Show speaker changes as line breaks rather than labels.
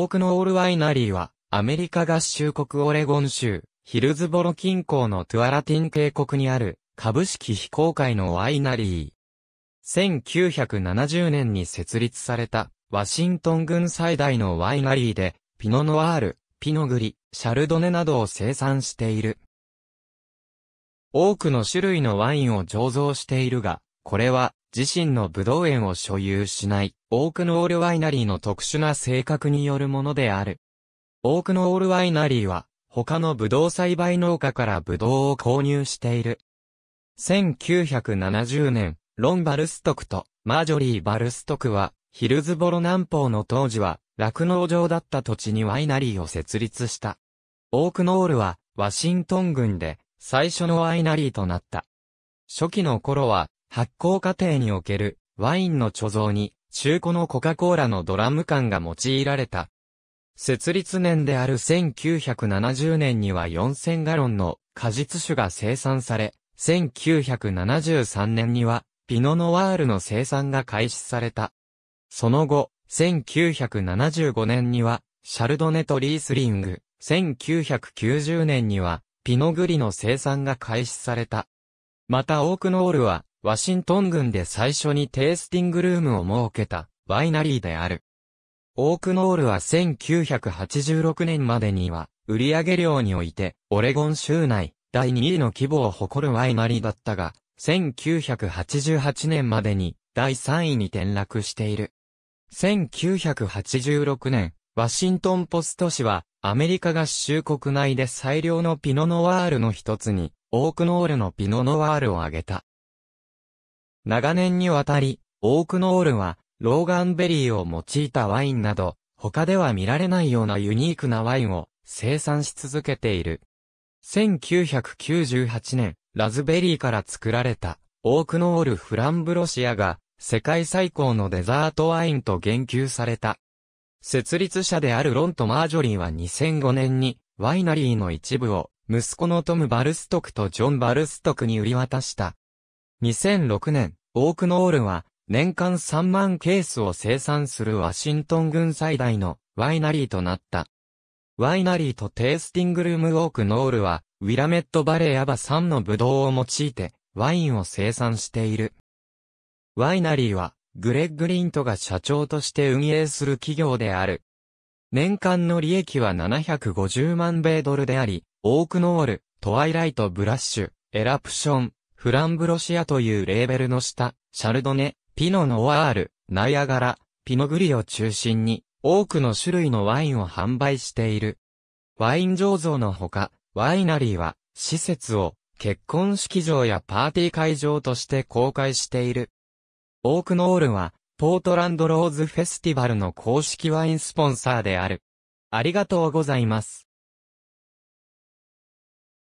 多くのオールワイナリーは、アメリカ合衆国オレゴン州、ヒルズボロ近郊のトゥアラティン渓谷にある、株式非公開のワイナリー。1970年に設立された、ワシントン軍最大のワイナリーで、ピノノワール、ピノグリ、シャルドネなどを生産している。多くの種類のワインを醸造しているが、これは自身のブドウ園を所有しない、オークノールワイナリーの特殊な性格によるものである。オークノールワイナリーは、他のブドウ栽培農家からブドウを購入している。1970年、ロン・バルストクとマジョリー・バルストクは、ヒルズボロ南方の当時は、酪農場だった土地にワイナリーを設立した。オークノールは、ワシントン郡で、最初のワイナリーとなった。初期の頃は、発酵過程におけるワインの貯蔵に中古のコカ・コーラのドラム缶が用いられた。設立年である1970年には4000ガロンの果実酒が生産され、1973年にはピノノワールの生産が開始された。その後、1975年にはシャルドネとリースリング、1990年にはピノグリの生産が開始された。またオークノールはワシントン郡で最初にテイスティングルームを設けたワイナリーである。オークノールは1986年までには売上量においてオレゴン州内第2位の規模を誇るワイナリーだったが、1988年までに第3位に転落している。1986年、ワシントンポスト紙は、アメリカ合衆国内で最良のピノノワールの一つに、オークノールのピノノワールを挙げた。長年にわたり、オークノールは、ローガンベリーを用いたワインなど、他では見られないようなユニークなワインを生産し続けている。1998年、ラズベリーから作られた、オークノールフランブロシアが、世界最高のデザートワインと言及された。設立者であるロント・マージョリーは2005年に、ワイナリーの一部を、息子のトム・バルストクとジョン・バルストクに売り渡した。2006年、オークノールは、年間3万ケースを生産するワシントン軍最大のワイナリーとなった。ワイナリーとテイスティングルームオークノールは、ウィラメットバレーアバ産のブドウを用いて、ワインを生産している。ワイナリーは、グレッグ・リントが社長として運営する企業である。年間の利益は750万米ドルであり、オークノール、トワイライト・ブラッシュ、エラプション、フランブロシアというレーベルの下、シャルドネ、ピノノワール、ナイアガラ、ピノグリを中心に、多くの種類のワインを販売している。ワイン醸造のほか、ワイナリーは、施設を、結婚式場やパーティー会場として公開している。オークノールは、ポートランドローズフェスティバルの公式ワインスポンサーである。ありがとうございます。